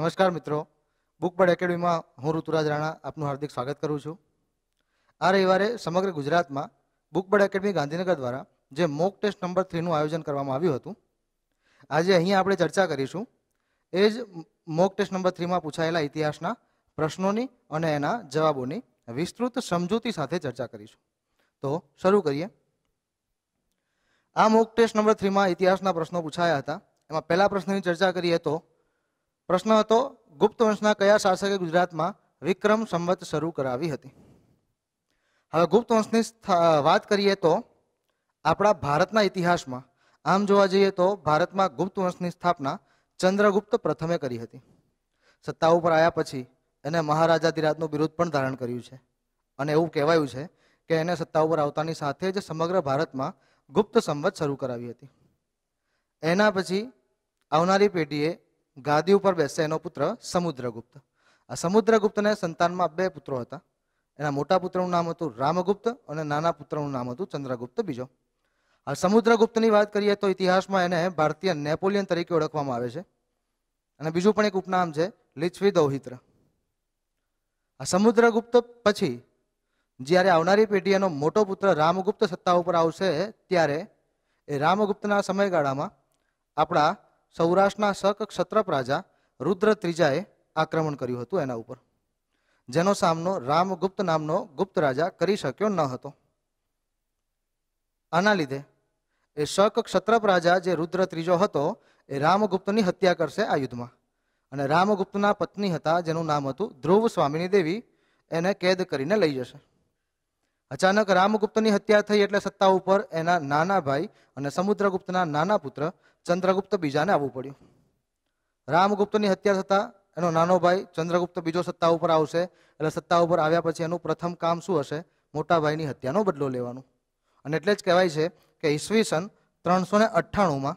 નમસ્કાર મિત્રો book bird એકેડમીમાં હું ઋતુરાજ રાણા આપનું હાર્દિક સ્વાગત કરું છું આ રવિવારે સમગ્ર ગુજરાતમાં બુક બર્ડ એકેડમી ગાંધીનગર દ્વારા જે મોક ટેસ્ટ નંબર થ્રીનું આયોજન કરવામાં આવ્યું હતું આજે અહીંયા આપણે ચર્ચા કરીશું એ જ મોક ટેસ્ટ નંબર થ્રીમાં પૂછાયેલા ઇતિહાસના પ્રશ્નોની અને એના જવાબોની વિસ્તૃત સમજૂતી સાથે ચર્ચા કરીશું તો શરૂ કરીએ આ મોક ટેસ્ટ નંબર થ્રીમાં ઇતિહાસના પ્રશ્નો પૂછાયા હતા એમાં પહેલા પ્રશ્નની ચર્ચા કરીએ તો પ્રશ્ન હતો ગુપ્ત વંશના કયા શાસકે ગુજરાતમાં વિક્રમ સંવત શરૂ કરાવી હતી હવે ગુપ્ત વંશની વાત કરીએ તો આપણા ભારતના ઇતિહાસમાં આમ જોવા જઈએ તો ભારતમાં ગુપ્ત વંશની સ્થાપના ચંદ્રગુપ્ત પ્રથમે કરી હતી સત્તા ઉપર આવ્યા પછી એને મહારાજાધિરાજનું બિરુદ પણ ધારણ કર્યું છે અને એવું કહેવાયું છે કે એને સત્તા ઉપર આવતાની સાથે જ સમગ્ર ભારતમાં ગુપ્ત સંવત શરૂ કરાવી હતી એના પછી આવનારી પેઢીએ ગાદી ઉપર બેસે એનો પુત્ર સમુદ્રગુપ્ત આ સમુદ્રગુપ્તને સંતાનમાં બે પુત્રો હતા એના મોટા પુત્રનું નામ હતું રામગુપ્ત અને નાના પુત્રનું નામ હતું ચંદ્રગુપ્ત બીજો આ સમુદ્રગુપ્તની વાત કરીએ તો ઇતિહાસમાં એને ભારતીય નેપોલિયન તરીકે ઓળખવામાં આવે છે અને બીજું પણ એક ઉપનામ છે લિચ્વી દૌહિત્ર આ સમુદ્રગુપ્ત પછી જ્યારે આવનારી પેઢી એનો મોટો પુત્ર રામગુપ્ત સત્તા ઉપર આવશે ત્યારે એ રામગુપ્તના સમયગાળામાં આપણા સૌરાષ્ટ્રના શક ક્ષત્રપ રાજા રુદ્ર ત્રીજાએ આક્રમણ કર્યું હતું એના ઉપર જેનો સામનો રામગુપ્ત નામનો ગુપ્ત રાજા કરી શક્યો ન હતો આના લીધે એ શક ક્ષત્રપ રાજા જે રુદ્ર ત્રીજો હતો એ રામગુપ્તની હત્યા કરશે આ યુદ્ધમાં અને રામગુપ્તના પત્ની હતા જેનું નામ હતું ધ્રુવ સ્વામિની દેવી એને કેદ કરીને લઈ જશે અચાનક રામગુપ્તની હત્યા થઈ એટલે સત્તા ઉપર એના નાના ભાઈ અને સમુદ્રગુપ્તના નાના પુત્ર ચંદ્રગુપ્ત બીજાને આવવું પડ્યું રામગુપ્તની હત્યા થતાં એનો નાનો ભાઈ ચંદ્રગુપ્ત બીજો સત્તા ઉપર આવશે એટલે સત્તા ઉપર આવ્યા પછી એનું પ્રથમ કામ શું હશે મોટા ભાઈની હત્યાનો બદલો લેવાનું અને એટલે જ કહેવાય છે કે ઈસવીસન ત્રણસો ને અઠ્ઠાણુંમાં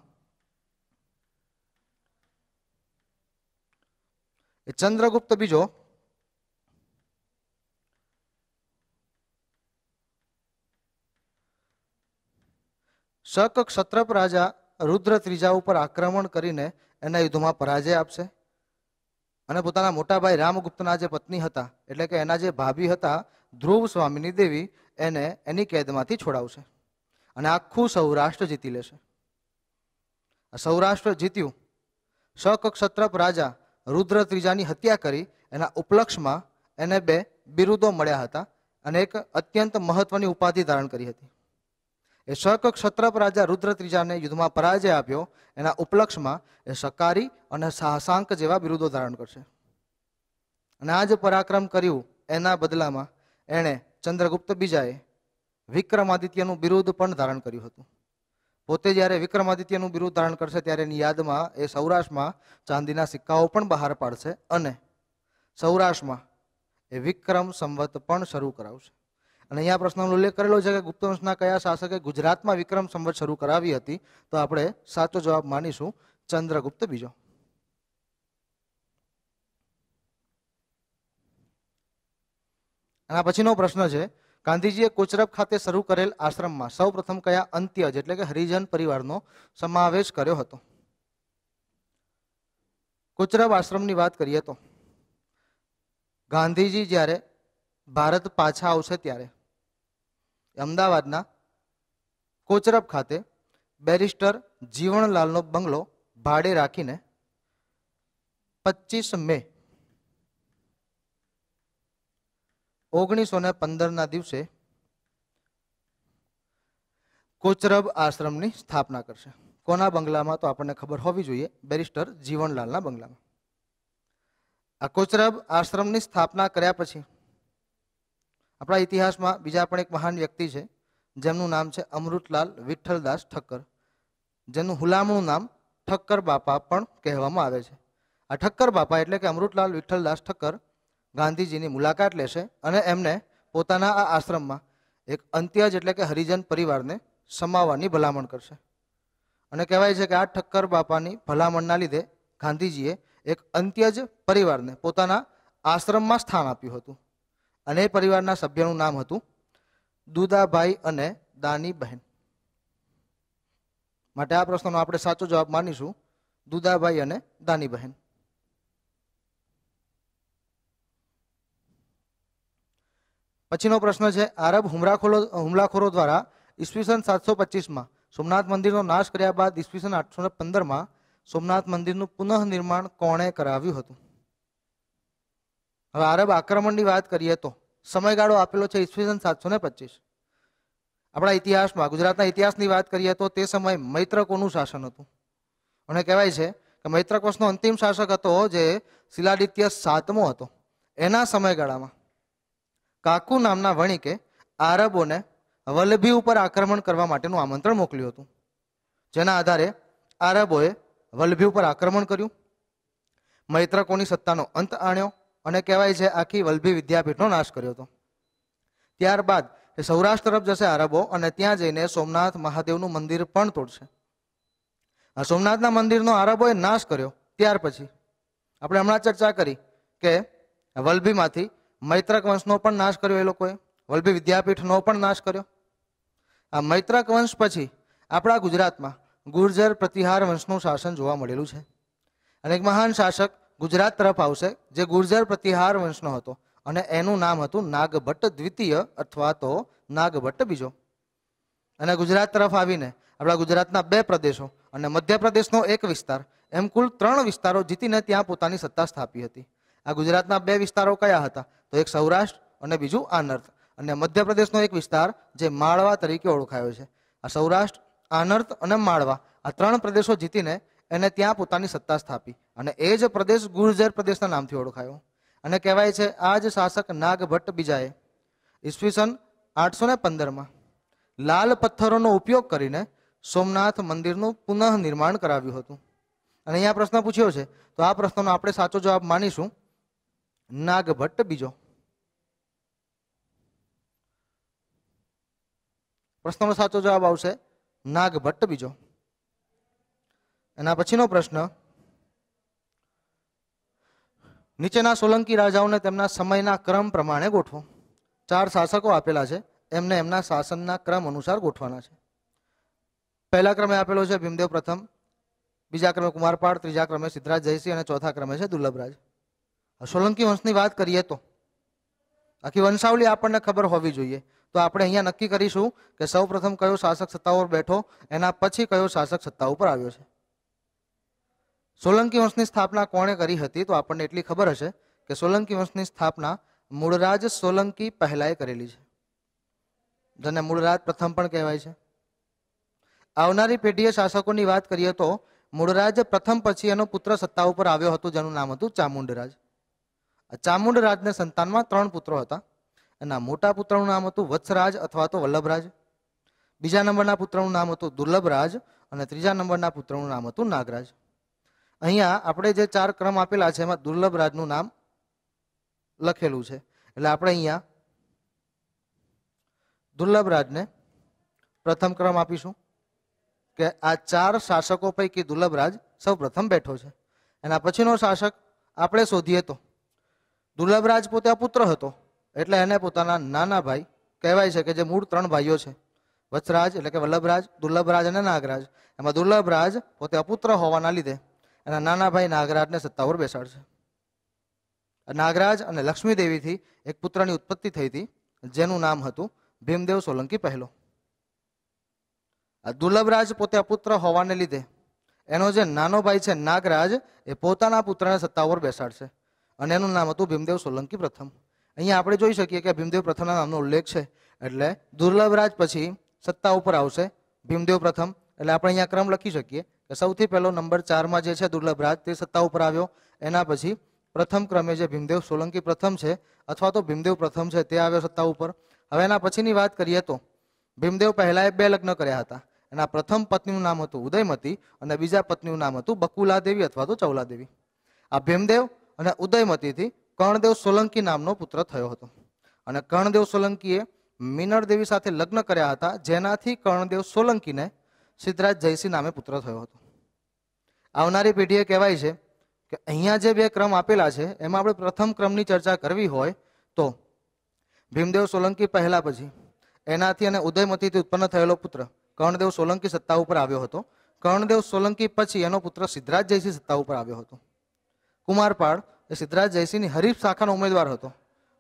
ચંદ્રગુપ્ત બીજો શક ક્ષત્રપ રાજા રુદ્ર ત્રીજા ઉપર આક્રમણ કરીને એના યુદ્ધમાં પરાજય આપશે અને પોતાના મોટાભાઈ રામગુપ્તના જે પત્ની હતા એટલે કે એના જે ભાભી હતા ધ્રુવ સ્વામીની દેવી એને એની કેદમાંથી છોડાવશે અને આખું સૌરાષ્ટ્ર જીતી લેશે સૌરાષ્ટ્ર જીત્યું શક ક્ષત્રપ રાજા રુદ્ર ત્રીજાની હત્યા કરી એના ઉપલક્ષમાં એને બે બિરુદો મળ્યા હતા અને એક અત્યંત મહત્વની ઉપાધિ ધારણ કરી હતી એ શક ક્ષત્રપ રાજા રુદ્ર ત્રીજાને યુદ્ધમાં પરાજય આપ્યો એના ઉપલક્ષમાં એ સકારી અને સાહસાંક જેવા બિરુદો ધારણ કરશે અને આ જે પરાક્રમ કર્યું એના બદલામાં એણે ચંદ્રગુપ્ત બીજાએ વિક્રમાદિત્યનું બિરુદ પણ ધારણ કર્યું હતું પોતે જ્યારે વિક્રમાદિત્યનું બિરુદ ધારણ કરશે ત્યારે એની યાદમાં એ સૌરાષ્ટ્રમાં ચાંદીના સિક્કાઓ પણ બહાર પાડશે અને સૌરાષ્ટ્રમાં એ વિક્રમ સંવત પણ શરૂ કરાવશે અને અહીંયા પ્રશ્નનો ઉલ્લેખ કરેલો છે કે ગુપ્ત વંશના કયા શાસકે ગુજરાતમાં વિક્રમ સંવત શરૂ કરાવી હતી તો આપણે સાચો જવાબ માનીશું ચંદ્રગુપ્ત બીજો આના પછીનો પ્રશ્ન છે ગાંધીજીએ કોચરબ ખાતે શરૂ કરેલ આશ્રમમાં સૌ કયા અંત્યજ એટલે કે હરિજન પરિવારનો સમાવેશ કર્યો હતો કોચરબ આશ્રમની વાત કરીએ તો ગાંધીજી જ્યારે ભારત પાછા આવશે ત્યારે અમદાવાદના કોચરબ ખાતે બેરિસ્ટર જીવણલાલનો બંગલો ભાડે રાખીને પચીસ મે ઓગણીસો ને પંદરના દિવસે કોચરબ આશ્રમની સ્થાપના કરશે કોના બંગલામાં તો આપણને ખબર હોવી જોઈએ બેરિસ્ટર જીવણલાલના બંગલામાં આ કોચરબ આશ્રમની સ્થાપના કર્યા પછી આપણા ઇતિહાસમાં બીજા પણ એક મહાન વ્યક્તિ છે જેમનું નામ છે અમૃતલાલ વિઠ્ઠલદાસ ઠક્કર જેનું હુલામણું નામ ઠક્કર બાપા પણ કહેવામાં આવે છે આ ઠક્કર બાપા એટલે કે અમૃતલાલ વિઠ્ઠલદાસ ઠક્કર ગાંધીજીની મુલાકાત લેશે અને એમને પોતાના આ આશ્રમમાં એક અંત્યજ એટલે કે હરિજન પરિવારને સમાવવાની ભલામણ કરશે અને કહેવાય છે કે આ ઠક્કર બાપાની ભલામણના લીધે ગાંધીજીએ એક અંત્યજ પરિવારને પોતાના આશ્રમમાં સ્થાન આપ્યું હતું અને પરિવારના સભ્યનું નામ હતું દુદાભાઈ અને દાની બહેન માટે આ પ્રશ્નનો આપણે સાચો જવાબ માનીશું દુદાભાઈ અને દાની બહેન પછીનો પ્રશ્ન છે આરબ હુમલાખોરો હુમલાખોરો દ્વારા ઈસવીસન સાતસો પચીસમાં સોમનાથ મંદિરનો નાશ કર્યા બાદ ઈસવીસન આઠસો પંદરમાં સોમનાથ મંદિરનું પુનઃનિર્માણ કોણે કરાવ્યું હતું હવે અરબ આક્રમણની વાત કરીએ તો સમયગાળો આપેલો છે ઈસવીસન સાતસો ને પચીસ આપણા ઇતિહાસમાં ગુજરાતના ઇતિહાસની વાત કરીએ તો તે સમય મૈત્રકોનું શાસન હતું અને કહેવાય છે કે મૈત્રકોશનો અંતિમ શાસક હતો જે શિલાદિત્ય સાતમો હતો એના સમયગાળામાં કાકુ નામના વણિકે આરબોને વલ્લભી ઉપર આક્રમણ કરવા માટેનું આમંત્રણ મોકલ્યું હતું જેના આધારે આરબોએ વલ્લભી ઉપર આક્રમણ કર્યું મૈત્રકોની સત્તાનો અંત આણ્યો અને કહેવાય છે આખી વલભી વિદ્યાપીઠનો નાશ કર્યો હતો ત્યારબાદ એ સૌરાષ્ટ્ર તરફ જશે આરબો અને ત્યાં જઈને સોમનાથ મહાદેવનું મંદિર પણ તોડશે આ સોમનાથના મંદિરનો આરબોએ નાશ કર્યો ત્યાર પછી આપણે હમણાં ચર્ચા કરી કે વલભીમાંથી મૈત્રક વંશનો પણ નાશ કર્યો એ લોકોએ વલભી વિદ્યાપીઠનો પણ નાશ કર્યો આ મૈત્રક વંશ પછી આપણા ગુજરાતમાં ગુર્જર પ્રતિહાર વંશનું શાસન જોવા મળેલું છે અને એક મહાન શાસક ગુજરાત તરફ આવશે જે ગુર્જર પ્રતિહાર વંશનો હતો અને એનું નામ હતું નાગભટ્ટ દ્વિતીય અથવા તો નાગભટ્ટ બીજો અને ગુજરાત તરફ આવીને આપણા ગુજરાતના બે પ્રદેશો અને મધ્યપ્રદેશનો એક વિસ્તાર એમ કુલ ત્રણ વિસ્તારો જીતીને ત્યાં પોતાની સત્તા સ્થાપી હતી આ ગુજરાતના બે વિસ્તારો કયા હતા તો એક સૌરાષ્ટ્ર અને બીજું આનર્થ અને મધ્યપ્રદેશનો એક વિસ્તાર જે માળવા તરીકે ઓળખાયો છે આ સૌરાષ્ટ્ર આનર્થ અને માળવા આ ત્રણ પ્રદેશો જીતીને એને ત્યાં પોતાની સત્તા સ્થાપી અને એ જ પ્રદેશ ગુર્જર પ્રદેશના નામથી ઓળખાયો અને કહેવાય છે આ જ શાસક નાગભટ્ટ બીજાએ ઈસવીસન આઠસો ને પંદરમાં લાલ પથ્થરોનો ઉપયોગ કરીને સોમનાથ મંદિરનું પુનઃનિર્માણ કરાવ્યું હતું અને અહીંયા પ્રશ્ન પૂછ્યો છે તો આ પ્રશ્નનો આપણે સાચો જવાબ માનીશું નાગભટ્ટ બીજો પ્રશ્નનો સાચો જવાબ આવશે નાગભટ્ટ બીજો એના પછીનો પ્રશ્ન નીચેના સોલંકી રાજાઓને તેમના સમયના ક્રમ પ્રમાણે ગોઠવો ચાર શાસકો આપેલા છે એમને એમના શાસનના ક્રમ અનુસાર ગોઠવાના છે પહેલા ક્રમે આપેલો છે ભીમદેવ પ્રથમ બીજા ક્રમે કુમારપાળ ત્રીજા ક્રમે સિદ્ધરાજ જયસિંહ અને ચોથા ક્રમે છે દુર્લભરાજ સોલંકી વંશની વાત કરીએ તો આખી વંશાવલી આપણને ખબર હોવી જોઈએ તો આપણે અહીંયા નક્કી કરીશું કે સૌ પ્રથમ કયો શાસક સત્તા ઉપર બેઠો એના પછી કયો શાસક સત્તા ઉપર આવ્યો છે સોલંકી વંશની સ્થાપના કોણે કરી હતી તો આપણને એટલી ખબર હશે કે સોલંકી વંશની સ્થાપના મૂળરાજ સોલંકી પહેલાએ કરેલી છે જેને મૂળરાજ પ્રથમ પણ કહેવાય છે આવનારી પેઢીએ શાસકોની વાત કરીએ તો મૂળરાજ પ્રથમ પછી એનો પુત્ર સત્તા ઉપર આવ્યો હતો જેનું નામ હતું ચામુંડરાજ ચામુંડરાજને સંતાનમાં ત્રણ પુત્રો હતા એના મોટા પુત્રનું નામ હતું વત્સરાજ અથવા તો વલ્લભરાજ બીજા નંબરના પુત્રનું નામ હતું દુર્લભરાજ અને ત્રીજા નંબરના પુત્રનું નામ હતું નાગરાજ અહીંયા આપણે જે ચાર ક્રમ આપેલા છે એમાં દુર્લભ રાજનું નામ લખેલું છે એટલે આપણે અહીંયા દુર્લભ રાજને પ્રથમ ક્રમ આપીશું કે આ ચાર શાસકો પૈકી દુર્લભ રાજ સૌ પ્રથમ બેઠો છે એના પછીનો શાસક આપણે શોધીએ તો દુર્લભ રાજ પોતે આ પુત્ર હતો એટલે એને પોતાના નાના ભાઈ કહેવાય છે કે જે મૂળ ત્રણ ભાઈઓ છે વચરાજ એટલે કે વલ્લભરાજ દુર્લભરાજ અને નાગરાજ એમાં દુર્લભરાજ પોતે અપુત્ર હોવાના લીધે એના નાના ભાઈ નાગરાજને સત્તા પર બેસાડશે નાગરાજ અને લક્ષ્મીદેવીથી એક પુત્રની ઉત્પત્તિ થઈ હતી જેનું નામ હતું ભીમદેવ સોલંકી પહેલો દુર્લભરાજ પોતે પુત્ર હોવાને લીધે એનો જે નાનો ભાઈ છે નાગરાજ એ પોતાના પુત્રને સત્તા પર બેસાડશે અને એનું નામ હતું ભીમદેવ સોલંકી પ્રથમ અહીંયા આપણે જોઈ શકીએ કે ભીમદેવ પ્રથમના નામનો ઉલ્લેખ છે એટલે દુર્લભરાજ પછી સત્તા ઉપર આવશે ભીમદેવ પ્રથમ એટલે આપણે અહીંયા ક્રમ લખી શકીએ કે સૌથી પહેલો નંબર ચારમાં જે છે દુર્લભ રાજ તે સત્તા ઉપર આવ્યો એના પછી પ્રથમ ક્રમે જે ભીમદેવ સોલંકી પ્રથમ છે અથવા તો ભીમદેવ પ્રથમ છે તે આવ્યો સત્તા ઉપર હવે એના પછીની વાત કરીએ તો ભીમદેવ પહેલાં બે લગ્ન કર્યા હતા એના પ્રથમ પત્નીનું નામ હતું ઉદયમતી અને બીજા પત્નીનું નામ હતું બકુલા દેવી અથવા તો ચૌલાદેવી આ ભીમદેવ અને ઉદયમતીથી કર્ણદેવ સોલંકી નામનો પુત્ર થયો હતો અને કર્ણદેવ સોલંકીએ મિનળ સાથે લગ્ન કર્યા હતા જેનાથી કર્ણદેવ સોલંકીને સિદ્ધરાજ જયસિંહ નામે પુત્ર થયો હતો આવનારી પેઢીએ કહેવાય છે કે અહીંયા જે બે ક્રમ આપેલા છે એમાં આપણે પ્રથમ ક્રમની ચર્ચા કરવી હોય તો ભીમદેવ સોલંકી પહેલા પછી એનાથી અને ઉદયમતીથી ઉત્પન્ન થયેલો પુત્ર કર્ણદેવ સોલંકી સત્તા ઉપર આવ્યો હતો કર્ણદેવ સોલંકી પછી એનો પુત્ર સિદ્ધરાજ જયસિંહ સત્તા ઉપર આવ્યો હતો કુમારપાળ એ સિદ્ધરાજ જયસિંહની હરીફ શાખાનો ઉમેદવાર હતો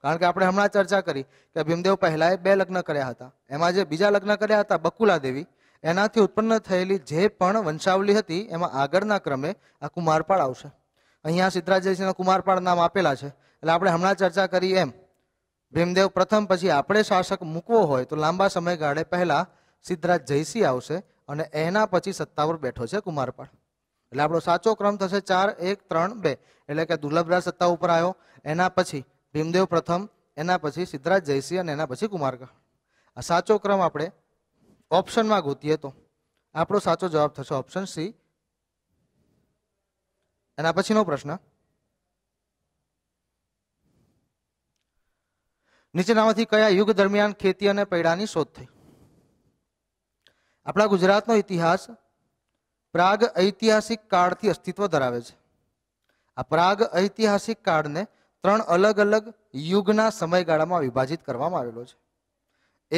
કારણ કે આપણે હમણાં ચર્ચા કરી કે ભીમદેવ પહેલાએ બે લગ્ન કર્યા હતા એમાં જે બીજા લગ્ન કર્યા હતા બકુલા દેવી એનાથી ઉત્પન્ન થયેલી જે પણ વંશાવલી હતી એમાં આગળના ક્રમે આ કુમારપાળ આવશે અહીંયા સિદ્ધરાજસિંહના કુમારપાળ નામ આપેલા છે એટલે આપણે હમણાં ચર્ચા કરી એમ ભીમદેવ પ્રથમ પછી આપણે શાસક મૂકવો હોય તો લાંબા સમયગાળે પહેલાં સિદ્ધરાજ જયસિંહ આવશે અને એના પછી સત્તા પર બેઠો છે કુમારપાળ એટલે આપણો સાચો ક્રમ થશે ચાર એક ત્રણ બે એટલે કે દુર્લભરાજ સત્તા ઉપર આવ્યો એના પછી ભીમદેવ પ્રથમ એના પછી સિદ્ધરાજ જયસિંહ અને એના પછી કુમારકા આ સાચો ક્રમ આપણે ઓપ્શનમાં ગોતીએ તો આપણો સાચો જવાબ થશે ઓપ્શન સી એના પછીનો પ્રશ્ન નીચેનામાંથી કયા યુગ દરમિયાન ખેતી અને પૈડાની શોધ થઈ આપણા ગુજરાતનો ઇતિહાસ પ્રાગ ઐતિહાસિક કાળથી અસ્તિત્વ ધરાવે છે આ પ્રાગ ઐતિહાસિક કાળને ત્રણ અલગ અલગ યુગના સમયગાળામાં વિભાજિત કરવામાં આવેલો છે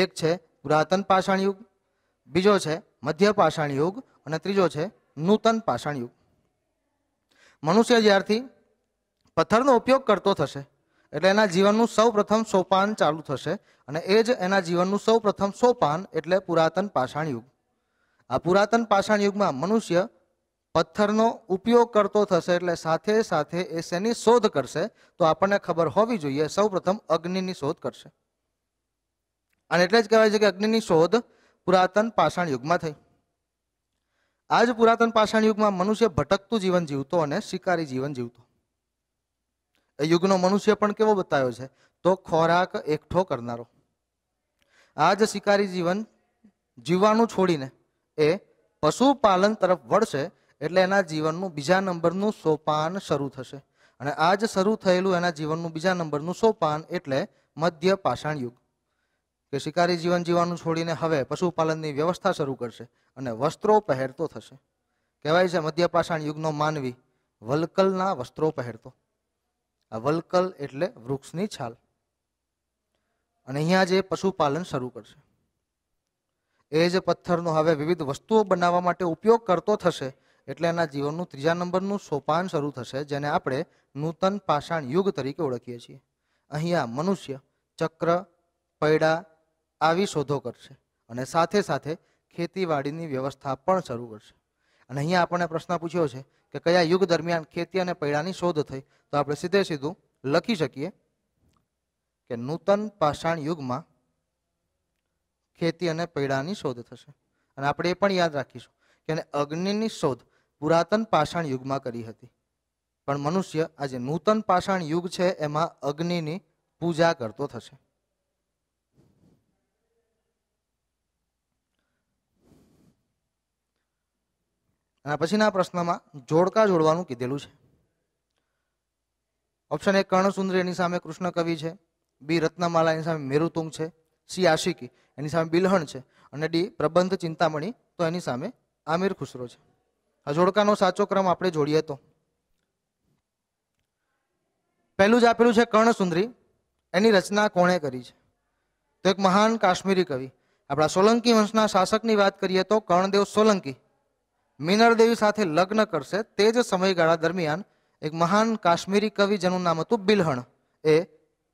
એક છે પુરાતન પાષાણ યુગ બીજો છે મધ્ય પાષાણ યુગ અને ત્રીજો છે નૂતન પાષાણ યુગ મનુષ્ય જ્યારથી પથ્થરનો ઉપયોગ કરતો થશે એટલે એના જીવનનું સૌ પ્રથમ સોપાન ચાલુ થશે અને એ જ એના જીવનનું સૌ પ્રથમ સોપાન એટલે પુરાતન પાષાણ યુગ આ પુરાતન પાષાણ યુગમાં મનુષ્ય પથ્થરનો ઉપયોગ કરતો થશે એટલે સાથે સાથે એ શેની શોધ કરશે તો આપણને ખબર હોવી જોઈએ સૌ પ્રથમ અગ્નિની શોધ કરશે અને એટલે જ કહેવાય છે કે અગ્નિની શોધ પુરાતન પાષાણ યુગમાં થઈ આ જ પુરાતન પાષાણ યુગમાં મનુષ્ય ભટકતું જીવન જીવતો અને શિકારી જીવન જીવતો એ યુગનો મનુષ્ય પણ કેવો બતાવ્યો છે તો ખોરાક એકઠો કરનારો આ જ શિકારી જીવન જીવવાનું છોડીને એ પશુપાલન તરફ વળશે એટલે એના જીવનનું બીજા નંબરનું સોપાન શરૂ થશે અને આ જ શરૂ થયેલું એના જીવનનું બીજા નંબરનું સોપાન એટલે મધ્ય પાષાણ યુગ કે શિકારી જીવન જીવવાનું છોડીને હવે પશુપાલનની વ્યવસ્થા શરૂ કરશે અને વસ્ત્રો પહેરતો થશે કહેવાય છે મધ્યપાષાણ યુગનો માનવી વલકલના વસ્ત્રો પહેરતો આ વલકલ એટલે વૃક્ષની છાલ અને અહીંયા જે પશુપાલન શરૂ કરશે એ જ પથ્થરનો હવે વિવિધ વસ્તુઓ બનાવવા માટે ઉપયોગ કરતો થશે એટલે એના જીવનનું ત્રીજા નંબરનું સોપાન શરૂ થશે જેને આપણે નૂતન પાષાણ યુગ તરીકે ઓળખીએ છીએ અહીંયા મનુષ્ય ચક્ર પૈડા આવી શોધો કરશે અને સાથે સાથે ખેતીવાડીની વ્યવસ્થા પણ શરૂ કરશે અને અહીંયા આપણને પ્રશ્ન પૂછ્યો છે કે કયા યુગ દરમિયાન ખેતી અને પૈડાની શોધ થઈ તો આપણે સીધે સીધું લખી શકીએ કે નૂતન પાષાણ યુગમાં ખેતી અને પૈડાની શોધ થશે અને આપણે એ પણ યાદ રાખીશું કે અગ્નિની શોધ પુરાતન પાષાણ યુગમાં કરી હતી પણ મનુષ્ય આજે નૂતન પાષાણ યુગ છે એમાં અગ્નિની પૂજા કરતો થશે અને પછીના પ્રશ્નમાં જોડકા જોડવાનું કીધેલું છે ઓપ્શન એ કર્ણસુંદરી એની સામે કૃષ્ણ કવિ છે બી રત્નમાલા એની સામે મેરુતુંગ છે સી આશિકી એની સામે બિલહણ છે અને ડી પ્રબંધ ચિંતામણી તો એની સામે આમિર ખુસરો છે આ જોડકાનો સાચો ક્રમ આપણે જોડીએ તો પહેલું જ આપેલું છે કર્ણસુંદરી એની રચના કોણે કરી છે તો એક મહાન કાશ્મીરી કવિ આપણા સોલંકી વંશના શાસકની વાત કરીએ તો કર્ણદેવ સોલંકી મિનરદેવી સાથે લગ્ન કરશે તે જ સમયગાળા દરમિયાન એક મહાન કાશ્મીરી કવિ જેનું નામ હતું બિલહણ એ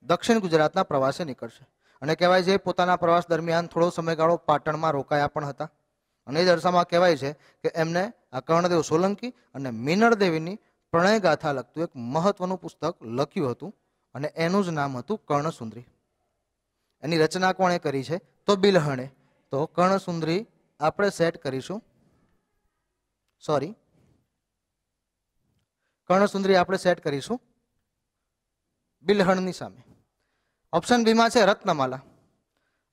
દક્ષિણ ગુજરાતના પ્રવાસે નીકળશે અને કહેવાય છે પોતાના પ્રવાસ દરમિયાન થોડો સમયગાળો પાટણમાં રોકાયા પણ હતા અને એ દરસામાં કહેવાય છે કે એમને આ કર્ણદેવ સોલંકી અને મિનરદેવીની પ્રણયગાથા લગતું એક મહત્વનું પુસ્તક લખ્યું હતું અને એનું જ નામ હતું કર્ણસુંદરી એની રચના કોણે કરી છે તો બિલહણે તો કર્ણસુંદરી આપણે સેટ કરીશું સોરી કર્ણસુંદરી આપણે સેટ કરીશું બિલહણની સામે ઓપ્શન બીમાં છે રત્નમાલા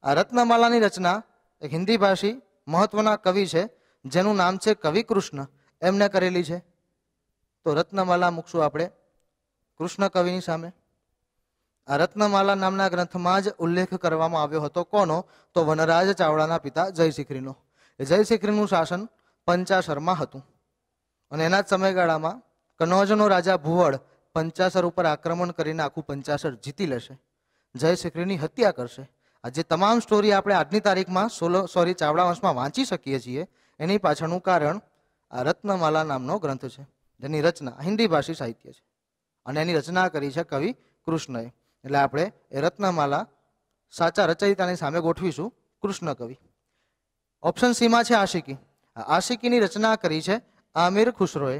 આ રત્નમાલાની રચના એક હિન્દી ભાષી મહત્વના કવિ છે જેનું નામ છે કવિ કૃષ્ણ એમને કરેલી છે તો રત્નમાલા મૂકશું આપણે કૃષ્ણ કવિની સામે આ રત્નમાલા નામના ગ્રંથમાં જ ઉલ્લેખ કરવામાં આવ્યો હતો કોનો તો વનરાજ ચાવડાના પિતા જયશિખરીનો જયશિખરીનું શાસન પંચાસરમાં હતું અને એના જ સમયગાળામાં કનોજનો રાજા ભુવળ પંચાસર ઉપર આક્રમણ કરીને આખું પંચાસર જીતી લેશે જયશિખરીની હત્યા કરશે આ જે તમામ સ્ટોરી આપણે આજની તારીખમાં સોલો સોરી ચાવડા વંશમાં વાંચી શકીએ છીએ એની પાછળનું કારણ આ રત્નમાલા નામનો ગ્રંથ છે જેની રચના હિન્દી ભાષી સાહિત્ય છે અને એની રચના કરી છે કવિ કૃષ્ણએ એટલે આપણે એ રત્નમાલા સાચા રચયિતાની સામે ગોઠવીશું કૃષ્ણ કવિ ઓપ્શન સીમાં છે આશિકી આશિકીની રચના કરી છે આમિર ખુસરોએ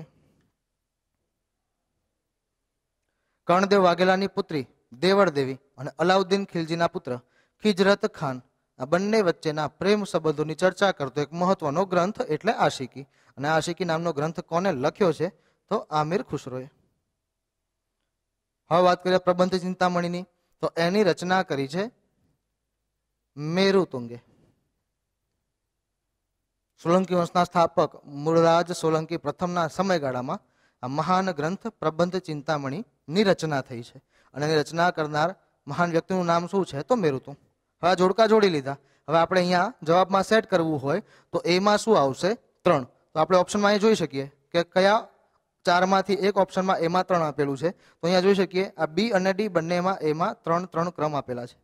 કર્ણદેવ વાઘેલાની પુત્રી દેવળ દેવી અને અલાઉદ્દીન ખિલજીના પુત્ર ખિજરત ખાન આ બંને વચ્ચેના પ્રેમ સંબંધોની ચર્ચા કરતો એક મહત્વનો ગ્રંથ એટલે આશિકી અને આશિકી નામનો ગ્રંથ કોને લખ્યો છે તો આમિર ખુસરોએ હવે વાત કરીએ પ્રબંધ ચિંતામણીની તો એની રચના કરી છે મેરુતુંગે સોલંકી વંશના સ્થાપક મૂળરાજ સોલંકી પ્રથમના સમયગાળામાં આ મહાન ગ્રંથ પ્રબંધ ચિંતામણીની રચના થઈ છે અને એની રચના કરનાર મહાન વ્યક્તિનું નામ શું છે તો મેરુતું હવે આ જોડકા જોડી લીધા હવે આપણે અહીંયા જવાબમાં સેટ કરવું હોય તો એમાં શું આવશે ત્રણ તો આપણે ઓપ્શનમાં અહીં જોઈ શકીએ કે કયા ચારમાંથી એક ઓપ્શનમાં એમાં ત્રણ આપેલું છે તો અહીંયા જોઈ શકીએ આ બી અને ડી બંનેમાં એમાં ત્રણ ત્રણ ક્રમ આપેલા છે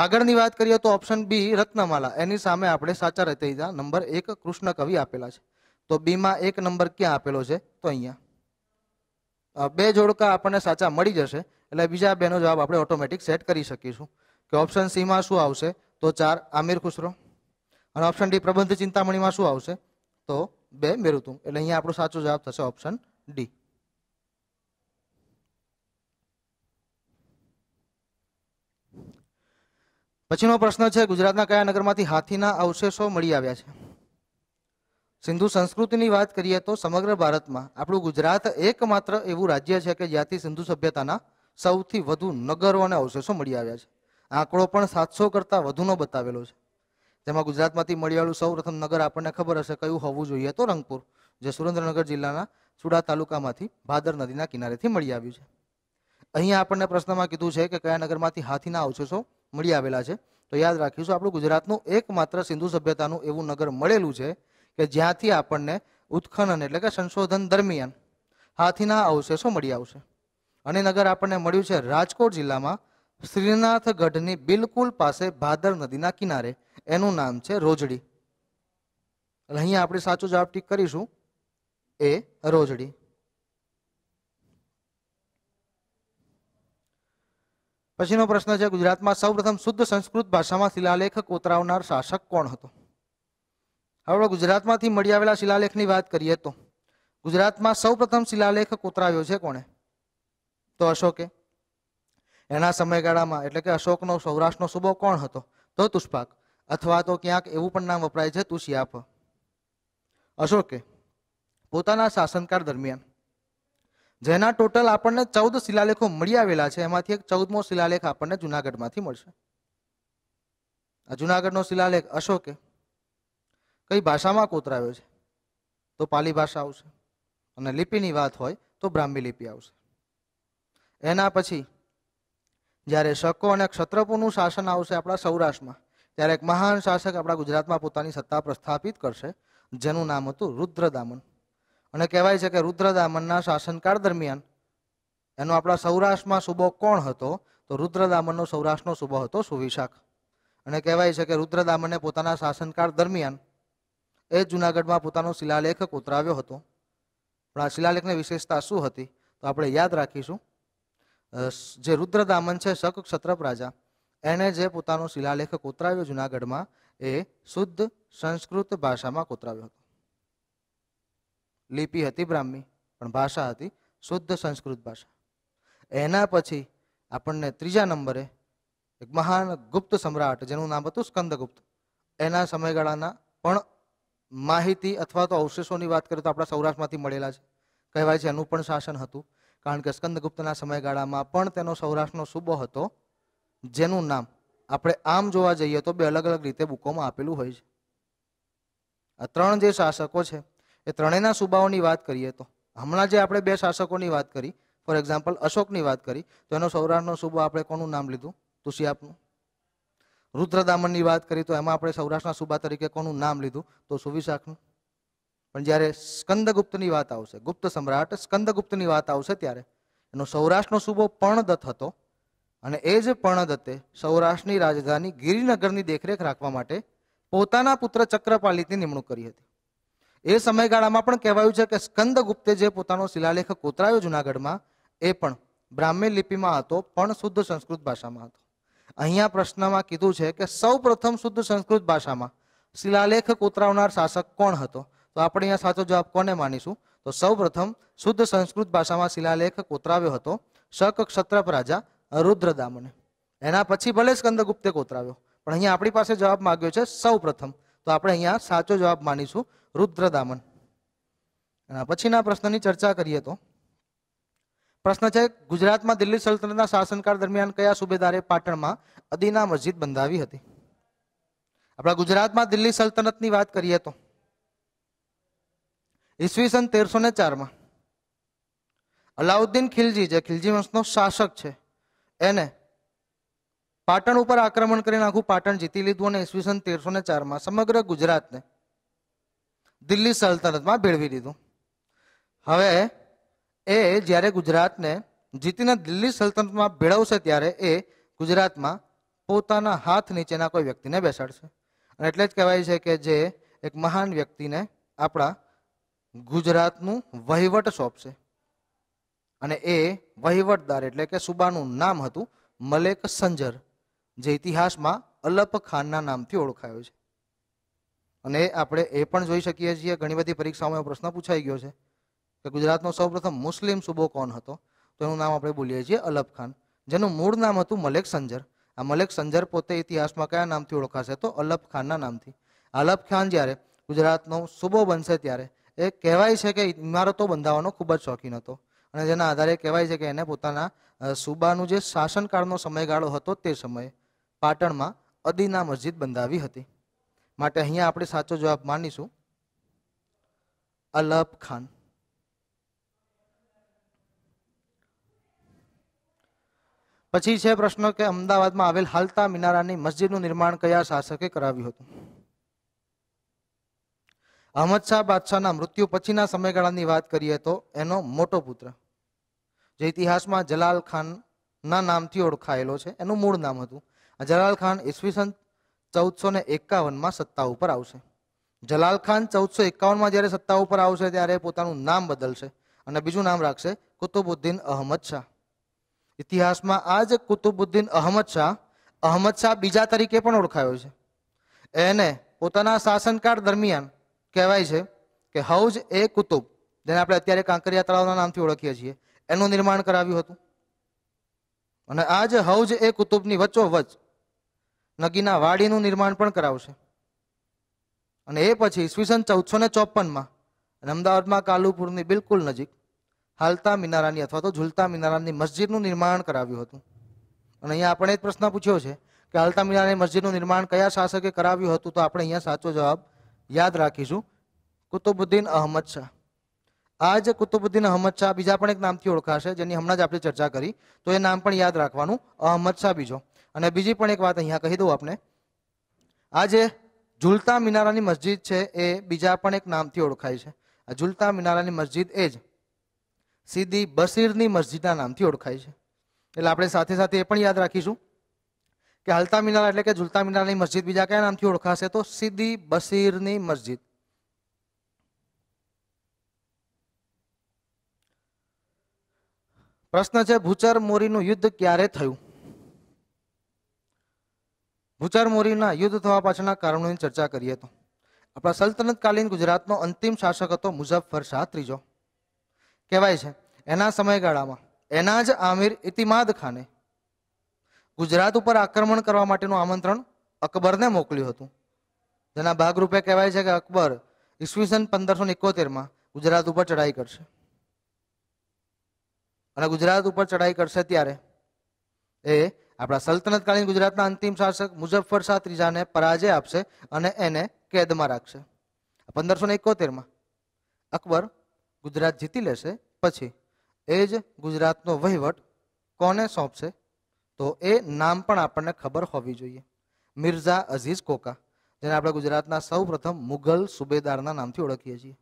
આગળની વાત કરીએ તો ઓપ્શન બી રત્નમાલા એની સામે આપણે સાચા રચયિતા નંબર એક કૃષ્ણ કવિ આપેલા છે તો બીમાં એક નંબર ક્યાં આપેલો છે તો અહીંયા બે જોડકા આપણને સાચા મળી જશે એટલે બીજા બેનો જવાબ આપણે ઓટોમેટિક સેટ કરી શકીશું કે ઓપ્શન સીમાં શું આવશે તો ચાર આમિર ખુસરો અને ઓપ્શન ડી પ્રબંધ ચિંતામણીમાં શું આવશે તો બે મેરુતું એટલે અહીંયા આપણો સાચો જવાબ થશે ઓપ્શન ડી પછીનો પ્રશ્ન છે ગુજરાતના કયા નગરમાંથી હાથીના અવશેષો મળી આવ્યા છે સિંધુ સંસ્કૃતિની વાત કરીએ તો સમગ્ર ભારતમાં આપણું ગુજરાત એકમાત્ર એવું રાજ્ય છે કે જ્યાંથી સિંધુ સભ્યતાના સૌથી વધુ નગરો અને અવશેષો મળી આવ્યા છે આંકડો પણ સાતસો કરતાં વધુનો બતાવેલો છે જેમાં ગુજરાતમાંથી મળી આવેલું સૌ પ્રથમ નગર આપણને ખબર હશે કયું હોવું જોઈએ તો રંગપુર જે સુરેન્દ્રનગર જિલ્લાના સુડા તાલુકામાંથી ભાદર નદીના કિનારેથી મળી આવ્યું છે અહીંયા આપણને પ્રશ્નમાં કીધું છે કે કયા નગરમાંથી હાથીના અવશેષો મળી આવેલા છે તો યાદ રાખીશું આપણું ગુજરાતનું એકમાત્ર સિંધુ સભ્યતાનું એવું નગર મળેલું છે કે જ્યાંથી આપણને ઉત્ખનન એટલે કે સંશોધન દરમિયાન હાથીના અવશેષો મળી આવશે અને નગર આપણને મળ્યું છે રાજકોટ જિલ્લામાં શ્રીનાથગઢની બિલકુલ પાસે ભાદર નદીના કિનારે એનું નામ છે રોજડી અહીંયા આપણે સાચો જવાબ ટીક કરીશું એ રોજડી પછીનો પ્રશ્ન છે ગુજરાતમાં સૌપ્રથમ શુદ્ધ સંસ્કૃત ભાષામાં શિલાલેખ કોતરાવનાર શાસક કોણ હતો હવે ગુજરાતમાંથી મળી આવેલા શિલાલેખની વાત કરીએ તો ગુજરાતમાં સૌપ્રથમ શિલાલેખ કોતરાવ્યો છે કોણે તો અશોકે એના સમયગાળામાં એટલે કે અશોકનો સૌરાષ્ટ્રનો સુબો કોણ હતો તો તુષ્પાક અથવા તો ક્યાંક એવું પણ નામ વપરાય છે તુષિયાપ અશોકે પોતાના શાસનકાળ દરમિયાન જેના ટોટલ આપણને ચૌદ શિલાલેખો મળી આવેલા છે એમાંથી એક ચૌદમો શિલાલેખ આપણને જુનાગઢમાંથી મળશે આ જુનાગઢનો શિલાલેખ અશોકે કઈ ભાષામાં કોતરાયો છે તો પાલી ભાષા આવશે અને લિપિની વાત હોય તો બ્રાહ્મી લિપિ આવશે એના પછી જ્યારે શકો અને ક્ષત્રપોનું શાસન આવશે આપણા સૌરાષ્ટ્રમાં ત્યારે એક મહાન શાસક આપણા ગુજરાતમાં પોતાની સત્તા પ્રસ્થાપિત કરશે જેનું નામ હતું રુદ્રદામન અને કહેવાય છે કે રુદ્રદામનના શાસનકાળ દરમિયાન એનો આપણા સૌરાષ્ટ્રમાં સૂબો કોણ હતો તો રુદ્રદામનનો સૌરાષ્ટ્રનો સૂબો હતો સુવિશાખ અને કહેવાય છે કે રુદ્રદામને પોતાના શાસનકાળ દરમિયાન એ જૂનાગઢમાં પોતાનો શિલાલેખ કોતરાવ્યો હતો પણ આ શિલાલેખની વિશેષતા શું હતી તો આપણે યાદ રાખીશું જે રુદ્રદામન છે શક ક્ષત્રપ રાજા એણે જે પોતાનો શિલાલેખ કોતરાવ્યો જૂનાગઢમાં એ શુદ્ધ સંસ્કૃત ભાષામાં કોતરાવ્યો હતો લિપિ હતી બ્રાહ્મી પણ ભાષા હતી શુદ્ધ સંસ્કૃત ભાષા એના પછી આપણને ત્રીજા નંબરે એક મહાન ગુપ્ત સમ્રાટ જેનું નામ હતું સ્કંદગુપ્ત એના સમયગાળાના પણ માહિતી અથવા તો અવશેષોની વાત કરીએ તો આપણા સૌરાષ્ટ્રમાંથી મળેલા છે કહેવાય છે એનું પણ શાસન હતું કારણ કે સ્કંદગુપ્તના સમયગાળામાં પણ તેનો સૌરાષ્ટ્રનો સૂબો હતો જેનું નામ આપણે આમ જોવા જઈએ તો બે અલગ અલગ રીતે બુકોમાં આપેલું હોય છે આ ત્રણ જે શાસકો છે એ ત્રણેયના સુબાઓની વાત કરીએ તો હમણાં જે આપણે બે શાસકોની વાત કરી ફોર એક્ઝામ્પલ અશોકની વાત કરી તો એનો સૌરાષ્ટ્રનો સુબો આપણે કોનું નામ લીધું તુષિયાપનું રુદ્રદામનની વાત કરી તો એમાં આપણે સૌરાષ્ટ્રના સુબા તરીકે કોનું નામ લીધું તો સુવિશાખનું પણ જ્યારે સ્કંદગુપ્તની વાત આવશે ગુપ્ત સમ્રાટ સ્કંદગુપ્તની વાત આવશે ત્યારે એનો સૌરાષ્ટ્રનો સુબો પર્ણદત્ત હતો અને એ જ પર્ણદત્તે સૌરાષ્ટ્રની રાજધાની ગિરિનગરની દેખરેખ રાખવા માટે પોતાના પુત્ર ચક્રપાલિતની નિમણૂક કરી હતી એ સમયગાળામાં પણ કહેવાયું છે કે સ્કંદગુપ્તે જે પોતાનો શિલાલેખ કોતરાયો જુનાગઢમાં એ પણ બ્રાહ્મી લિપિમાં હતો પણ શુદ્ધ સંસ્કૃત ભાષામાં હતો અહીંયા પ્રશ્નમાં કીધું છે કે સૌ પ્રથમ શુદ્ધ સંસ્કૃત ભાષામાં શિલાલેખ કોતરાવનાર શાસક કોણ હતો તો આપણે અહીંયા સાચો જવાબ કોને માનીશું તો સૌ શુદ્ધ સંસ્કૃત ભાષામાં શિલાલેખ કોતરાવ્યો હતો શક ક્ષત્રપ રાજા રુદ્રદામને એના પછી ભલે સ્કંદગુપ્તે કોતરાવ્યો પણ અહીંયા આપણી પાસે જવાબ માગ્યો છે સૌ પ્રથમ તો આપણે અહીંયા સાચો જવાબ માનીશું રુદ્રદામન અને પછીના પ્રશ્નની ચર્ચા કરીએ તો પ્રશ્ન છે ગુજરાતમાં દિલ્હી સલ્તનતના શાસનકાળ દરમિયાન કયા સુબેદારે પાટણમાં અદીના મસ્જિદ બંધાવી હતી આપણા ગુજરાતમાં દિલ્હી સલ્તનતની વાત કરીએ તો ઈસવીસન તેરસો ને ચારમાં અલાઉદ્દીન ખિલજી જે ખિલજી વંશનો શાસક છે એને પાટણ ઉપર આક્રમણ કરી આખું પાટણ જીતી લીધું અને ઈસવીસન તેરસો ને ચારમાં સમગ્ર ગુજરાતને દિલ્હી સલ્તનતમાં ભેળવી દીધું હવે એ જ્યારે ગુજરાતને જીતીને દિલ્હી સલ્તનતમાં ભેળવશે ત્યારે એ ગુજરાતમાં પોતાના હાથ નીચેના કોઈ વ્યક્તિને બેસાડશે અને એટલે જ કહેવાય છે કે જે એક મહાન વ્યક્તિને આપણા ગુજરાતનું વહીવટ સોંપશે અને એ વહીવટદાર એટલે કે સુબાનું નામ હતું મલેક સંજર જે ઇતિહાસમાં અલપ ખાનના નામથી ઓળખાયો છે અને આપણે એ પણ જોઈ શકીએ છીએ ઘણી બધી પરીક્ષાઓમાં પ્રશ્ન પૂછાઈ ગયો છે કે ગુજરાતનો સૌપ્રથમ મુસ્લિમ સુબો કોણ હતો તો એનું નામ આપણે બોલીએ છીએ અલબ ખાન જેનું મૂળ નામ હતું મલેક સંજર આ મલેક સંજર પોતે ઇતિહાસમાં કયા નામથી ઓળખાશે તો અલબ ખાનના નામથી અલબ ખાન જ્યારે ગુજરાતનો સુબો બનશે ત્યારે એ કહેવાય છે કે ઇમારતો બંધાવવાનો ખૂબ જ શોખીન હતો અને જેના આધારે કહેવાય છે કે એને પોતાના સુબાનું જે શાસનકાળનો સમયગાળો હતો તે સમયે પાટણમાં અદીના મસ્જિદ બંધાવી હતી માટે અહીંયા આપણે સાચો જવાબ માનીશું અલબ ખાન પછી છે પ્રશ્ન કે અમદાવાદમાં આવેલ હાલતા મિનારાની મસ્જિદનું નિર્માણ કયા શાસકે કરાવ્યું હતું અહમદ બાદશાહના મૃત્યુ પછીના સમયગાળાની વાત કરીએ તો એનો મોટો પુત્ર જે ઇતિહાસમાં જલાલ ખાનના નામથી ઓળખાયેલો છે એનું મૂળ નામ હતું જલાલ ખાન ઈસવીસન ચૌદસો ને એકાવનમાં સત્તા ઉપર આવશે જલાલ ખાન ચૌદસો એકાવનમાં જ્યારે સત્તા ઉપર આવશે ત્યારે પોતાનું નામ બદલશે અને બીજું નામ રાખશે કુતુબુદ્દીન અહમદ શાહ ઇતિહાસમાં આ જ કુતુબુદ્દીન અહમદ શાહ અહમદ શાહ બીજા તરીકે પણ ઓળખાયો છે એને પોતાના શાસનકાળ દરમિયાન કહેવાય છે કે હૌજ એ કુતુબ જેને આપણે અત્યારે કાંકરિયા તળાવના નામથી ઓળખીએ છીએ એનું નિર્માણ કરાવ્યું હતું અને આ જ હૌજ એ કુતુબની વચ્ચોવચ નગીના વાડીનું નિર્માણ પણ કરાવશે અને એ પછી ઈસવીસન ચૌદસો ને ચોપનમાં અમદાવાદમાં કાલુપુરની બિલકુલ નજીક હાલતા મિનારાની અથવા તો ઝુલતા મિનારાની મસ્જિદનું નિર્માણ કરાવ્યું હતું અને અહીંયા આપણે એક પ્રશ્ન પૂછ્યો છે કે હાલતા મિનારાની મસ્જિદનું નિર્માણ કયા શાસકે કરાવ્યું હતું તો આપણે અહીંયા સાચો જવાબ યાદ રાખીશું કુતુબુદ્દીન અહમદ શાહ આ જે કુતુબુદ્દીન અહમદ શાહ બીજા પણ એક નામથી ઓળખાશે જેની હમણાં જ આપણે ચર્ચા કરી તો એ નામ પણ યાદ રાખવાનું અહમદ શાહ બીજો અને બીજી પણ એક વાત અહીંયા કહી દઉં આપને આ જે ઝુલતા મિનારાની મસ્જિદ છે એ બીજા પણ એક નામથી ઓળખાય છે આ ઝુલતા મિનારાની મસ્જિદ એ જ સીધી બસીરની મસ્જિદના નામથી ઓળખાય છે એટલે આપણે સાથે સાથે એ પણ યાદ રાખીશું કે હાલતા મિનારા એટલે કે ઝુલતા મિનારાની મસ્જિદ બીજા કયા નામથી ઓળખાશે તો સીધી બસીરની મસ્જિદ પ્રશ્ન છે ભૂચર મોરીનું યુદ્ધ ક્યારે થયું મોરીના યુદ્ધ થવા પાછળના કારણોની ચર્ચા કરીએ તો આપણા સલ્તનતકાલીન ગુજરાતનો અંતિમ શાસક હતો મુઝફ્ફર શાહ ત્રીજો કહેવાય છે એના સમયગાળામાં એના જ આમિર ઇતિમાદ ખાને ગુજરાત ઉપર આક્રમણ કરવા માટેનું આમંત્રણ અકબરને મોકલ્યું હતું જેના ભાગરૂપે કહેવાય છે કે અકબર ઈસવીસન પંદરસો એકોતેરમાં ગુજરાત ઉપર ચઢાઈ કરશે અને ગુજરાત ઉપર ચઢાઈ કરશે ત્યારે એ આપણા સલ્તનતકાલીન ગુજરાતના અંતિમ શાસક મુઝફ્ફર શાહ ત્રીજાને પરાજય આપશે અને એને કેદમાં રાખશે પંદરસો ને એકોતેરમાં અકબર ગુજરાત જીતી લેશે પછી એ જ ગુજરાતનો વહીવટ કોને સોંપશે તો એ નામ પણ આપણને ખબર હોવી જોઈએ મિર્ઝા અઝીઝ કોકા જેને આપણે ગુજરાતના સૌ પ્રથમ મુઘલ સુબેદારના નામથી ઓળખીએ છીએ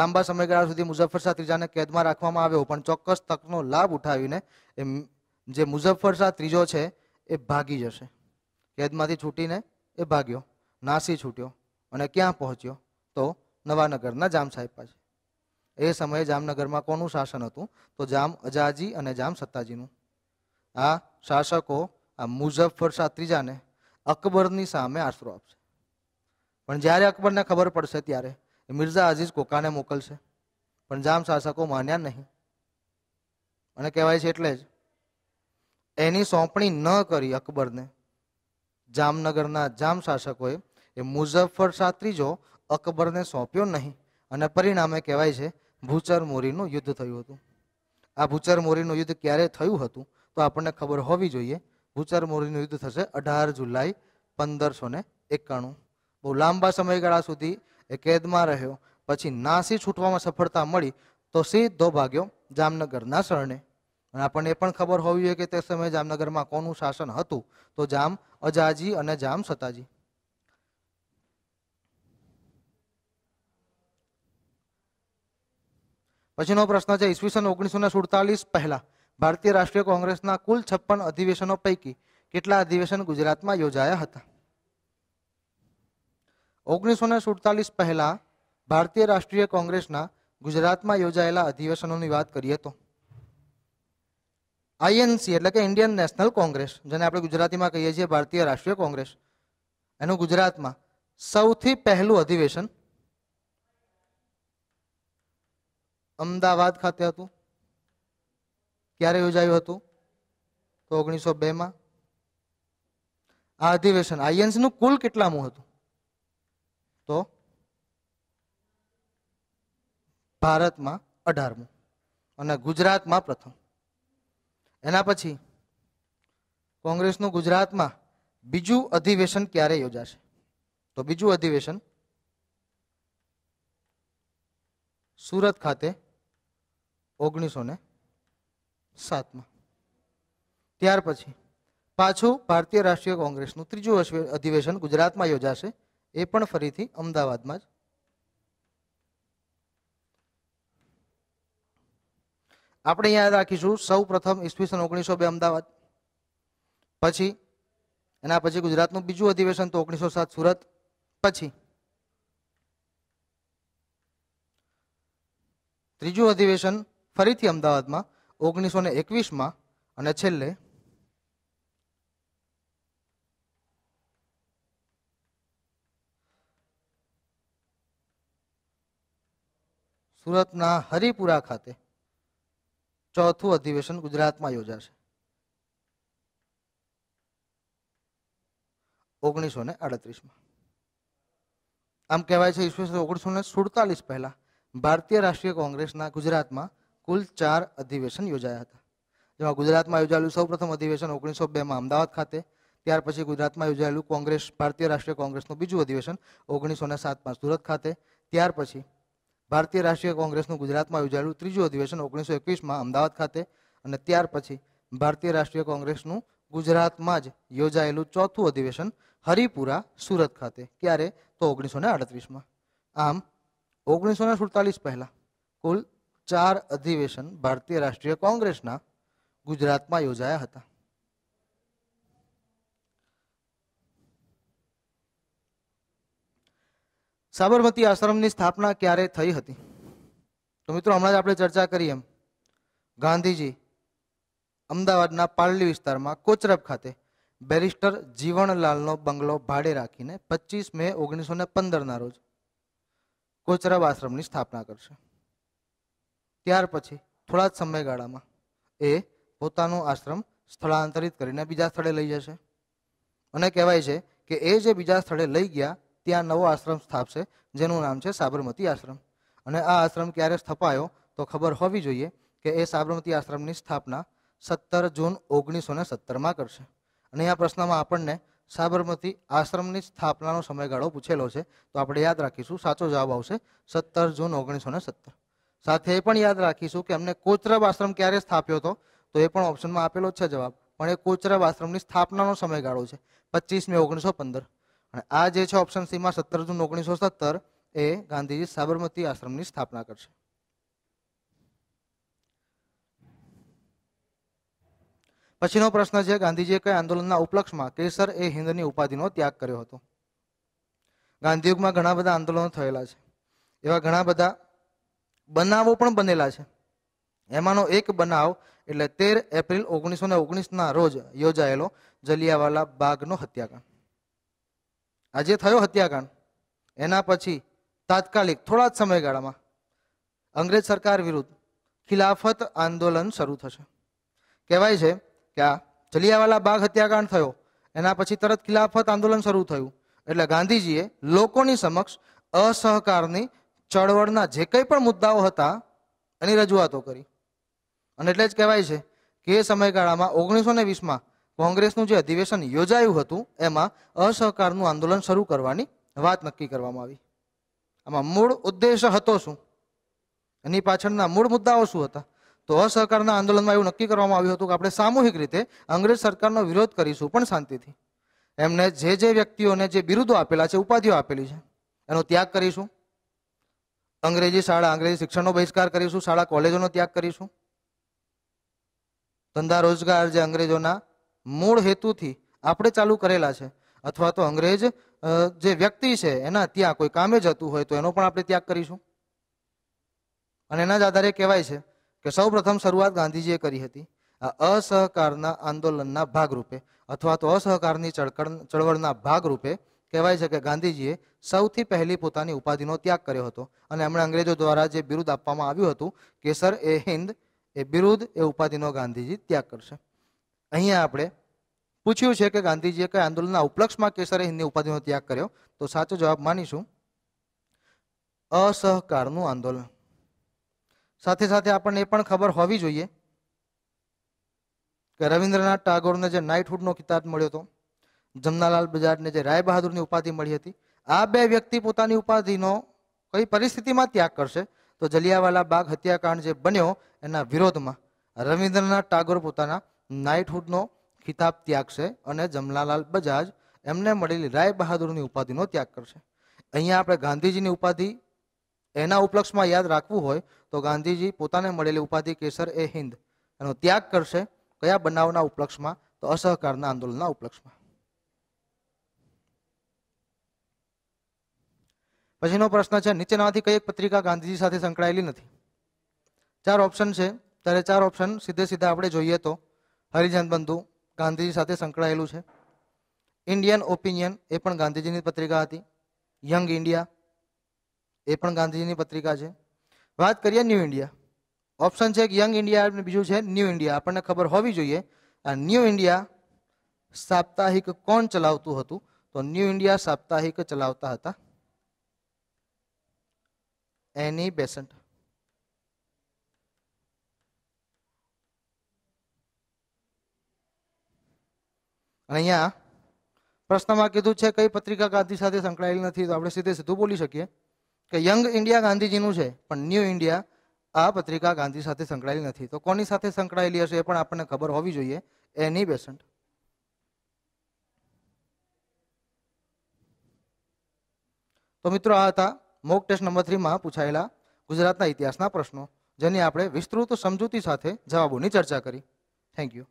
લાંબા સમયગાળા સુધી મુઝફ્ફર શાહ ત્રીજાને કેદમાં રાખવામાં આવ્યો પણ ચોક્કસ તકનો લાભ ઉઠાવીને એ જે મુઝફ્ફર શાહ ત્રીજો છે એ ભાગી જશે કેદમાંથી છૂટીને એ ભાગ્યો નાસી છૂટ્યો અને ક્યાં પહોંચ્યો તો નવાનગરના જામ સાહેબ પાસે એ સમયે જામનગરમાં કોનું શાસન હતું તો જામ અજાજી અને જામ સત્તાજીનું આ શાસકો આ મુઝફ્ફર શાહ ત્રીજાને અકબરની સામે આશરો આપશે પણ જ્યારે અકબરને ખબર પડશે ત્યારે મિર્ઝા અઝીઝ કોકાને મોકલશે પણ જામ શાસકો માન્યા નહીં અને કહેવાય છે એટલે જ એની સોંપણી ન કરી અકબરને જામનગરના જામ શાસકોએ એ મુઝફ્ફર શાહ ત્રીજો અકબરને સોંપ્યો નહીં અને પરિણામે કહેવાય છે ભૂચર મોરીનું યુદ્ધ થયું હતું આ ભૂચર મોરીનું યુદ્ધ ક્યારે થયું હતું તો આપણને ખબર હોવી જોઈએ ભૂચર મોરીનું યુદ્ધ થશે અઢાર જુલાઈ પંદરસો ને એકાણું બહુ લાંબા સમયગાળા સુધી એ કેદમાં રહ્યો પછી નાસી છૂટવામાં સફળતા મળી તો સીધો ભાગ્યો જામનગરના શરણે અને આપણને એ પણ ખબર હોવી જોઈએ કે તે સમયે જામનગરમાં કોનું શાસન હતું તો જામ અજાજી અને જામ સતાજી પછીનો પ્રશ્ન છે ઈસવીસન ઓગણીસો ને સુડતાલીસ પહેલા ભારતીય રાષ્ટ્રીય કોંગ્રેસના કુલ છપ્પન અધિવેશનો પૈકી કેટલા અધિવેશન ગુજરાતમાં યોજાયા હતા ઓગણીસો ને સુડતાલીસ પહેલા ભારતીય રાષ્ટ્રીય કોંગ્રેસના ગુજરાતમાં યોજાયેલા અધિવેશનોની વાત કરીએ તો આઈએનસી એટલે કે ઇન્ડિયન નેશનલ કોંગ્રેસ જેને આપણે ગુજરાતીમાં કહીએ છીએ ભારતીય રાષ્ટ્રીય કોંગ્રેસ એનું ગુજરાતમાં સૌથી પહેલું અધિવેશન અમદાવાદ ખાતે હતું ક્યારે યોજાયું હતું તો ઓગણીસો બેમાં આ અધિવેશન આઈએનસીનું કુલ કેટલામું હતું તો ભારતમાં અઢારમું અને ગુજરાતમાં પ્રથમ એના પછી કોંગ્રેસનું ગુજરાતમાં બીજું અધિવેશન ક્યારે યોજાશે તો બીજું અધિવેશન સુરત ખાતે ઓગણીસો ને સાતમાં ત્યાર પછી પાછું ભારતીય રાષ્ટ્રીય કોંગ્રેસનું ત્રીજું અધિવેશન ગુજરાતમાં યોજાશે એ પણ ફરીથી અમદાવાદમાં જ આપણે યાદ રાખીશું સૌ પ્રથમ ઈસવીસન ઓગણીસો બે અમદાવાદ પછી એના પછી ગુજરાતનું બીજું અધિવેશન તો ઓગણીસો સાત સુરત પછી ત્રીજું અધિવેશન ફરીથી અમદાવાદમાં ઓગણીસો ને એકવીસમાં અને છેલ્લે સુરતના હરિપુરા ખાતે ચોથું અધિવેશન ગુજરાતમાં યોજાશે ઓગણીસો ને અડત્રીસમાં આમ કહેવાય છે ઈસવીસન ઓગણીસો ને સુડતાલીસ પહેલાં ભારતીય રાષ્ટ્રીય કોંગ્રેસના ગુજરાતમાં કુલ ચાર અધિવેશન યોજાયા હતા જેમાં ગુજરાતમાં યોજાયેલું સૌપ્રથમ અધિવેશન ઓગણીસો બેમાં અમદાવાદ ખાતે ત્યાર પછી ગુજરાતમાં યોજાયેલું કોંગ્રેસ ભારતીય રાષ્ટ્રીય કોંગ્રેસનું બીજું અધિવેશન ઓગણીસો ને સાતમાં સુરત ખાતે ત્યાર પછી ભારતીય રાષ્ટ્રીય કોંગ્રેસનું ગુજરાતમાં યોજાયેલું ત્રીજું અધિવેશન ઓગણીસો એકવીસમાં અમદાવાદ ખાતે અને ત્યાર પછી ભારતીય રાષ્ટ્રીય કોંગ્રેસનું ગુજરાતમાં જ યોજાયેલું ચોથું અધિવેશન હરિપુરા સુરત ખાતે ક્યારે તો ઓગણીસો ને અડત્રીસમાં આમ ઓગણીસો ને સુડતાલીસ પહેલાં કુલ ચાર અધિવેશન ભારતીય રાષ્ટ્રીય કોંગ્રેસના ગુજરાતમાં યોજાયા હતા સાબરમતી આશ્રમની સ્થાપના ક્યારે થઈ હતી તો મિત્રો હમણાં જ આપણે ચર્ચા કરી એમ ગાંધીજી અમદાવાદના પાલડી વિસ્તારમાં કોચરબ ખાતે બેરિસ્ટર જીવણલાલનો બંગલો ભાડે રાખીને પચીસ મે ઓગણીસો ને પંદરના રોજ કોચરબ આશ્રમની સ્થાપના કરશે ત્યાર પછી થોડા જ સમયગાળામાં એ પોતાનું આશ્રમ સ્થળાંતરિત કરીને બીજા સ્થળે લઈ જશે અને કહેવાય છે કે એ જે બીજા સ્થળે લઈ ગયા ત્યાં નવો આશ્રમ સ્થાપશે જેનું નામ છે સાબરમતી આશ્રમ અને આ આશ્રમ ક્યારે સ્થપાયો તો ખબર હોવી જોઈએ કે એ સાબરમતી આશ્રમની સ્થાપના સત્તર જૂન ઓગણીસો ને સત્તરમાં કરશે અને આ પ્રશ્નમાં આપણને સાબરમતી આશ્રમની સ્થાપનાનો સમયગાળો પૂછેલો છે તો આપણે યાદ રાખીશું સાચો જવાબ આવશે સત્તર જૂન ઓગણીસો ને સત્તર સાથે એ પણ યાદ રાખીશું કે અમને કોચરબ આશ્રમ ક્યારે સ્થાપ્યો હતો તો એ પણ ઓપ્શનમાં આપેલો છે જવાબ પણ એ કોચરબ આશ્રમની સ્થાપનાનો સમયગાળો છે પચીસમી ઓગણીસો પંદર અને આ જે છે ઓપ્શન સીમાં સત્તર જૂન ઓગણીસો સત્તર એ ગાંધીજી સાબરમતી આશ્રમની સ્થાપના કરશે પછીનો પ્રશ્ન છે ગાંધીજીએ કયા આંદોલનના ઉપલક્ષમાં કેસર એ હિંદની ઉપાધિનો ત્યાગ કર્યો હતો ગાંધીયુગમાં ઘણા બધા આંદોલનો થયેલા છે એવા ઘણા બધા બનાવો પણ બનેલા છે એમાંનો એક બનાવ એટલે તેર એપ્રિલ ઓગણીસો ને ઓગણીસના રોજ યોજાયેલો જલિયાવાલા બાગનો હત્યાકાંડ આ જે થયો હત્યાકાંડ એના પછી તાત્કાલિક થોડા જ સમયગાળામાં અંગ્રેજ સરકાર વિરુદ્ધ ખિલાફત આંદોલન શરૂ થશે કહેવાય છે કે આ જલિયાવાલા બાગ હત્યાકાંડ થયો એના પછી તરત ખિલાફત આંદોલન શરૂ થયું એટલે ગાંધીજીએ લોકોની સમક્ષ અસહકારની ચળવળના જે કંઈ પણ મુદ્દાઓ હતા એની રજૂઆતો કરી અને એટલે જ કહેવાય છે કે એ સમયગાળામાં ઓગણીસો ને વીસમાં કોંગ્રેસનું જે અધિવેશન યોજાયું હતું એમાં અસહકારનું આંદોલન શરૂ કરવાની વાત નક્કી કરવામાં આવી આમાં મૂળ ઉદ્દેશ હતો શું એની પાછળના મૂળ મુદ્દાઓ શું હતા તો અસહકારના આંદોલનમાં એવું નક્કી કરવામાં આવ્યું હતું કે આપણે સામૂહિક રીતે અંગ્રેજ સરકારનો વિરોધ કરીશું પણ શાંતિથી એમને જે જે વ્યક્તિઓને જે બિરુદો આપેલા છે ઉપાધિઓ આપેલી છે એનો ત્યાગ કરીશું અંગ્રેજી શાળા અંગ્રેજી શિક્ષણનો બહિષ્કાર કરીશું શાળા કોલેજોનો ત્યાગ કરીશું ધંધા રોજગાર જે અંગ્રેજોના મૂળ હેતુથી આપણે ચાલુ કરેલા છે અથવા તો અંગ્રેજ જે વ્યક્તિ છે એના ત્યાં કોઈ કામે જતું હોય તો એનો પણ આપણે ત્યાગ કરીશું અને એના જ આધારે કહેવાય છે કે સૌ પ્રથમ શરૂઆત ગાંધીજીએ કરી હતી આ અસહકારના આંદોલનના ભાગરૂપે અથવા તો અસહકારની ચળકળ ચળવળના ભાગરૂપે કહેવાય છે કે ગાંધીજીએ સૌથી પહેલી પોતાની ઉપાધિનો ત્યાગ કર્યો હતો અને એમણે અંગ્રેજો દ્વારા જે બિરુદ આપવામાં આવ્યું હતું કેસર એ હિન્દ એ બિરુદ એ ઉપાધિનો ગાંધીજી ત્યાગ કરશે અહીંયા આપણે પૂછ્યું છે કે ગાંધીજીએ કઈ આંદોલનના ઉપલક્ષમાં કેસરે હિન્દની ઉપાધિનો ત્યાગ કર્યો તો સાચો જવાબ માનીશું અસહકારનું આંદોલન સાથે સાથે આપણને એ પણ ખબર હોવી જોઈએ કે રવિન્દ્રનાથ ટાગોરને જે નાઇટહુડનો કિતાબ મળ્યો હતો જમનાલાલ બજાજને જે રાય બહાદુરની ઉપાધિ મળી હતી આ બે વ્યક્તિ પોતાની ઉપાધિનો કઈ પરિસ્થિતિમાં ત્યાગ કરશે તો જલિયાવાલા બાગ હત્યાકાંડ જે બન્યો એના વિરોધમાં રવિન્દ્રનાથ ટાગોર પોતાના નાઇટહુડનો ખિતાબ ત્યાગશે અને જમનાલાલ બજાજ એમને મળેલી રાય બહાદુરની ઉપાધિનો ત્યાગ કરશે અહીંયા આપણે ગાંધીજીની ઉપાધિ એના ઉપલક્ષમાં યાદ રાખવું હોય તો ગાંધીજી પોતાને મળેલી ઉપાધિ કેસર એ હિન્દ એનો ત્યાગ કરશે કયા બનાવના ઉપલક્ષમાં તો અસહકારના આંદોલનના ઉપલક્ષમાં પછીનો પ્રશ્ન છે નીચેનામાંથી કઈ એક પત્રિકા ગાંધીજી સાથે સંકળાયેલી નથી ચાર ઓપ્શન છે ત્યારે ચાર ઓપ્શન સીધે સીધા આપણે જોઈએ તો હરિજન બંધુ ગાંધીજી સાથે સંકળાયેલું છે ઇન્ડિયન ઓપિનિયન એ પણ ગાંધીજીની પત્રિકા હતી યંગ ઇન્ડિયા એ પણ ગાંધીજીની પત્રિકા છે વાત કરીએ ન્યૂ ઇન્ડિયા ઓપ્શન છે કે યંગ ઇન્ડિયા બીજું છે ન્યૂ ઇન્ડિયા આપણને ખબર હોવી જોઈએ આ ન્યૂ ઇન્ડિયા સાપ્તાહિક કોણ ચલાવતું હતું તો ન્યૂ ઇન્ડિયા સાપ્તાહિક ચલાવતા હતા એની બેસન્ટ અને અહીંયા પ્રશ્નમાં કીધું છે કઈ પત્રિકા ગાંધી સાથે સંકળાયેલ નથી તો આપણે સીધે સીધું બોલી શકીએ કે યંગ ઇન્ડિયા ગાંધીજીનું છે પણ ન્યૂ ઇન્ડિયા આ પત્રિકા ગાંધી સાથે સંકળાયેલી નથી તો કોની સાથે સંકળાયેલી હશે એ પણ આપણને ખબર હોવી જોઈએ એની બેસન્ટ તો મિત્રો આ હતા મોક ટેસ્ટ નંબર થ્રીમાં પૂછાયેલા ગુજરાતના ઇતિહાસના પ્રશ્નો જેની આપણે વિસ્તૃત સમજૂતી સાથે જવાબોની ચર્ચા કરી થેન્ક યુ